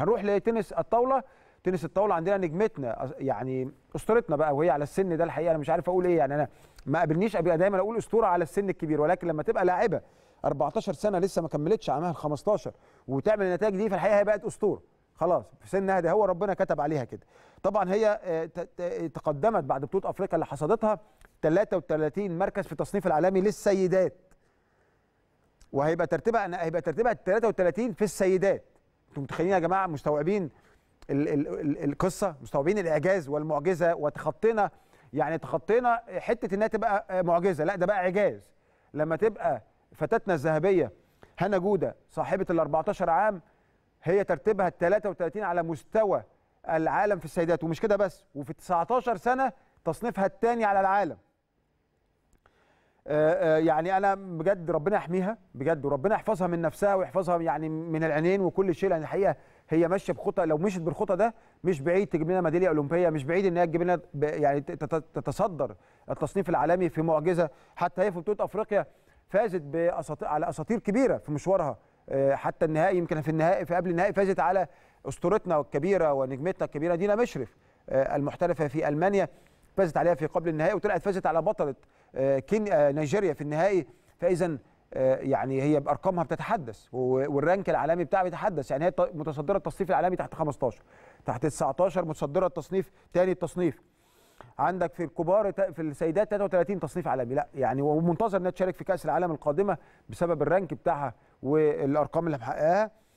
هنروح لتنس الطاوله تنس الطاوله عندنا نجمتنا يعني اسطورتنا بقى وهي على السن ده الحقيقه انا مش عارف اقول ايه يعني انا ما قابلنيش ابقى دايما اقول اسطوره على السن الكبير ولكن لما تبقى لاعبه 14 سنه لسه ما كملتش عامها 15 وتعمل النتائج دي في الحقيقه هي بقت اسطوره خلاص في سنها ده هو ربنا كتب عليها كده طبعا هي آه، تقدمت بعد بطوله افريقيا اللي حصدتها 33 مركز في التصنيف العالمي للسيدات وهيبقى ترتيبها هيبقى ترتيبها 33 في السيدات انتم متخيلين يا جماعه مستوعبين ال ال ال القصه مستوعبين الاعجاز والمعجزه وتخطينا يعني تخطينا حته انها تبقى معجزه لا ده بقى اعجاز لما تبقى فتاتنا الذهبيه هنا جوده صاحبه ال 14 عام هي ترتيبها ال 33 على مستوى العالم في السيدات ومش كده بس وفي 19 سنه تصنيفها الثاني على العالم آه، آه، يعني انا بجد ربنا يحميها بجد وربنا يحفظها من نفسها ويحفظها يعني من العينين وكل شيء لان الحقيقه هي ماشيه بخطى لو مشت بالخطى ده مش بعيد تجيب لنا ميداليه اولمبيه مش بعيد ان هي تجيب لنا يعني تتصدر التصنيف العالمي في معجزه حتى هي في بطوله افريقيا فازت بأساطير على اساطير كبيره في مشوارها آه، حتى النهائي يمكن في النهائي في قبل النهائي فازت على اسطورتنا الكبيره ونجمتنا الكبيره دينا مشرف المحترفه في المانيا فازت عليها في قبل النهائي وطلعت فازت على بطله آه، كينيا آه، نيجيريا في النهائي فاذا آه، يعني هي بارقامها بتتحدث والرانك العالمي بتاعها بيتحدث يعني هي متصدره التصنيف العالمي تحت 15 تحت 19 متصدره التصنيف ثاني التصنيف عندك في الكبار في السيدات 33 تصنيف عالمي لا يعني ومنتظر انها تشارك في كاس العالم القادمه بسبب الرانك بتاعها والارقام اللي محققاها